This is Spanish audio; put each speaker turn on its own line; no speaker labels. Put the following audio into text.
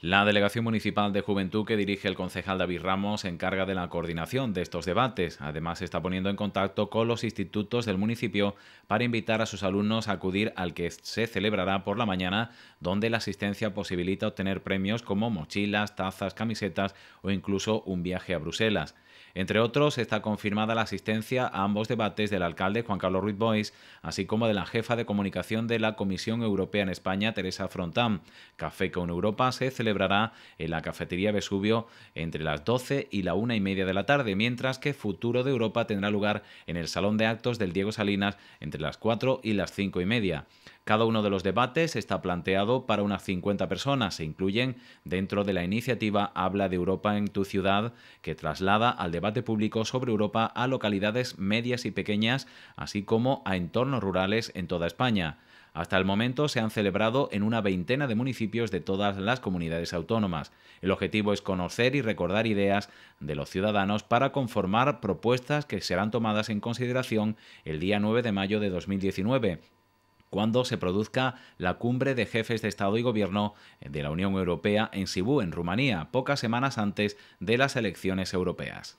La Delegación Municipal de Juventud que dirige el concejal David Ramos se encarga de la coordinación de estos debates. Además, se está poniendo en contacto con los institutos del municipio para invitar a sus alumnos a acudir al que se celebrará por la mañana, donde la asistencia posibilita obtener premios como mochilas, tazas, camisetas o incluso un viaje a Bruselas. Entre otros, está confirmada la asistencia a ambos debates del alcalde Juan Carlos Ruiz Bois, así como de la jefa de comunicación de la Comisión Europea en España, Teresa Frontán. Café con Europa se celebra celebrará en la cafetería Vesubio entre las 12 y la una y media de la tarde, mientras que Futuro de Europa tendrá lugar en el Salón de Actos del Diego Salinas entre las 4 y las cinco y media. Cada uno de los debates está planteado para unas 50 personas. Se incluyen dentro de la iniciativa Habla de Europa en tu ciudad, que traslada al debate público sobre Europa a localidades medias y pequeñas, así como a entornos rurales en toda España. Hasta el momento se han celebrado en una veintena de municipios de todas las comunidades autónomas. El objetivo es conocer y recordar ideas de los ciudadanos para conformar propuestas que serán tomadas en consideración el día 9 de mayo de 2019 cuando se produzca la cumbre de jefes de Estado y Gobierno de la Unión Europea en Sibú, en Rumanía, pocas semanas antes de las elecciones europeas.